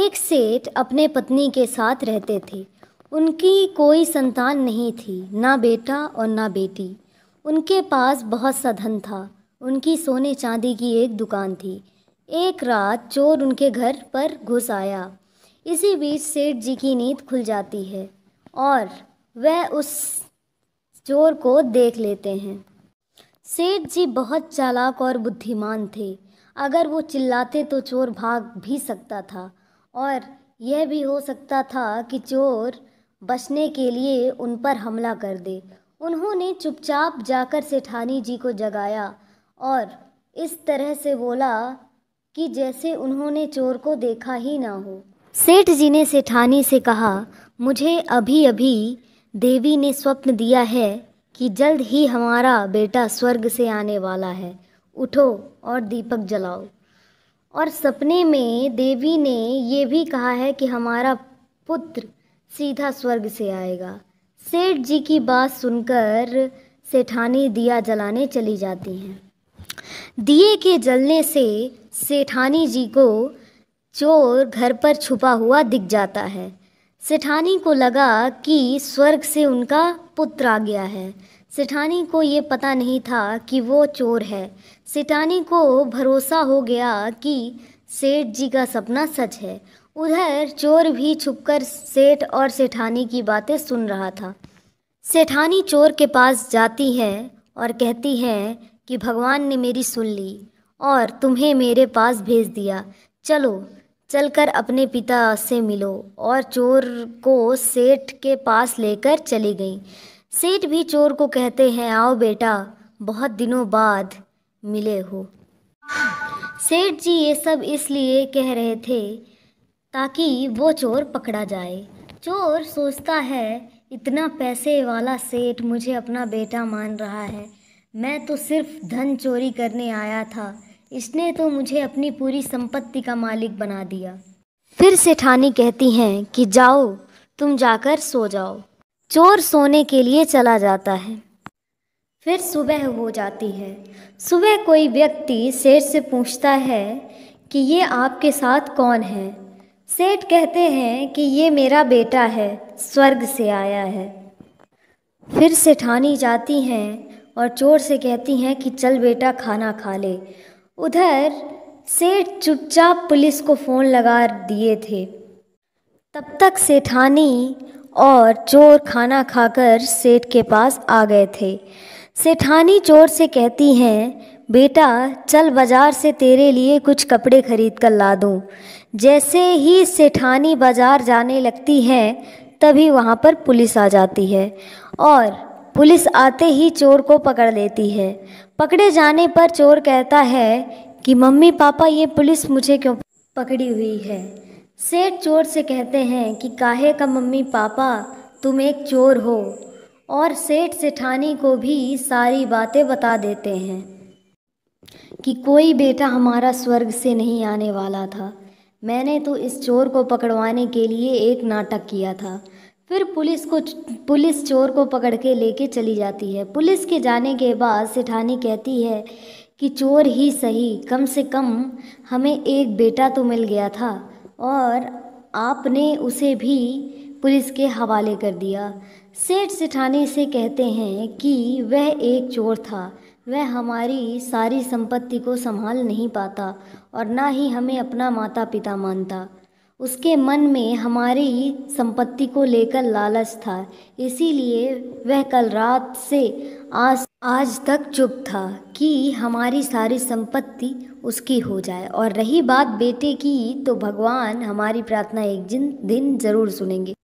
एक सेठ अपने पत्नी के साथ रहते थे उनकी कोई संतान नहीं थी ना बेटा और ना बेटी उनके पास बहुत सा धन था उनकी सोने चांदी की एक दुकान थी एक रात चोर उनके घर पर घुस आया इसी बीच सेठ जी की नींद खुल जाती है और वह उस चोर को देख लेते हैं सेठ जी बहुत चालाक और बुद्धिमान थे अगर वो चिल्लाते तो चोर भाग भी सकता था और यह भी हो सकता था कि चोर बचने के लिए उन पर हमला कर दे उन्होंने चुपचाप जाकर सेठानी जी को जगाया और इस तरह से बोला कि जैसे उन्होंने चोर को देखा ही ना हो सेठ जी ने सेठानी से कहा मुझे अभी अभी देवी ने स्वप्न दिया है कि जल्द ही हमारा बेटा स्वर्ग से आने वाला है उठो और दीपक जलाओ और सपने में देवी ने ये भी कहा है कि हमारा पुत्र सीधा स्वर्ग से आएगा सेठ जी की बात सुनकर सेठानी दिया जलाने चली जाती हैं दिए के जलने से सेठानी जी को चोर घर पर छुपा हुआ दिख जाता है सेठानी को लगा कि स्वर्ग से उनका पुत्र आ गया है सेठानी को ये पता नहीं था कि वो चोर है सेठानी को भरोसा हो गया कि सेठ जी का सपना सच है उधर चोर भी छुपकर सेठ और सेठानी की बातें सुन रहा था सेठानी चोर के पास जाती है और कहती है कि भगवान ने मेरी सुन ली और तुम्हें मेरे पास भेज दिया चलो चलकर अपने पिता से मिलो और चोर को सेठ के पास लेकर चली गई सेठ भी चोर को कहते हैं आओ बेटा बहुत दिनों बाद मिले हो सेठ जी ये सब इसलिए कह रहे थे ताकि वो चोर पकड़ा जाए चोर सोचता है इतना पैसे वाला सेठ मुझे अपना बेटा मान रहा है मैं तो सिर्फ धन चोरी करने आया था इसने तो मुझे अपनी पूरी संपत्ति का मालिक बना दिया फिर सेठानी कहती हैं कि जाओ तुम जाकर सो जाओ चोर सोने के लिए चला जाता है फिर सुबह हो जाती है सुबह कोई व्यक्ति सेठ से पूछता है कि ये आपके साथ कौन है सेठ कहते हैं कि ये मेरा बेटा है स्वर्ग से आया है फिर सेठानी जाती हैं और चोर से कहती हैं कि चल बेटा खाना खा ले उधर सेठ चुपचाप पुलिस को फ़ोन लगा दिए थे तब तक सेठानी और चोर खाना खाकर सेठ के पास आ गए थे सेठानी चोर से कहती हैं बेटा चल बाज़ार से तेरे लिए कुछ कपड़े खरीद कर ला दूँ जैसे ही सेठानी बाज़ार जाने लगती है तभी वहाँ पर पुलिस आ जाती है और पुलिस आते ही चोर को पकड़ लेती है पकड़े जाने पर चोर कहता है कि मम्मी पापा ये पुलिस मुझे क्यों पकड़ी हुई है सेठ चोर से कहते हैं कि काहे का मम्मी पापा तुम एक चोर हो और सेठ सेठानी को भी सारी बातें बता देते हैं कि कोई बेटा हमारा स्वर्ग से नहीं आने वाला था मैंने तो इस चोर को पकड़वाने के लिए एक नाटक किया था फिर पुलिस को पुलिस चोर को पकड़ के लेके चली जाती है पुलिस के जाने के बाद सेठानी कहती है कि चोर ही सही कम से कम हमें एक बेटा तो मिल गया था और आपने उसे भी पुलिस के हवाले कर दिया सेठ सेठानी से कहते हैं कि वह एक चोर था वह हमारी सारी संपत्ति को संभाल नहीं पाता और ना ही हमें अपना माता पिता मानता उसके मन में हमारी ही संपत्ति को लेकर लालच था इसीलिए वह कल रात से आज आज तक चुप था कि हमारी सारी संपत्ति उसकी हो जाए और रही बात बेटे की तो भगवान हमारी प्रार्थना एक दिन दिन ज़रूर सुनेंगे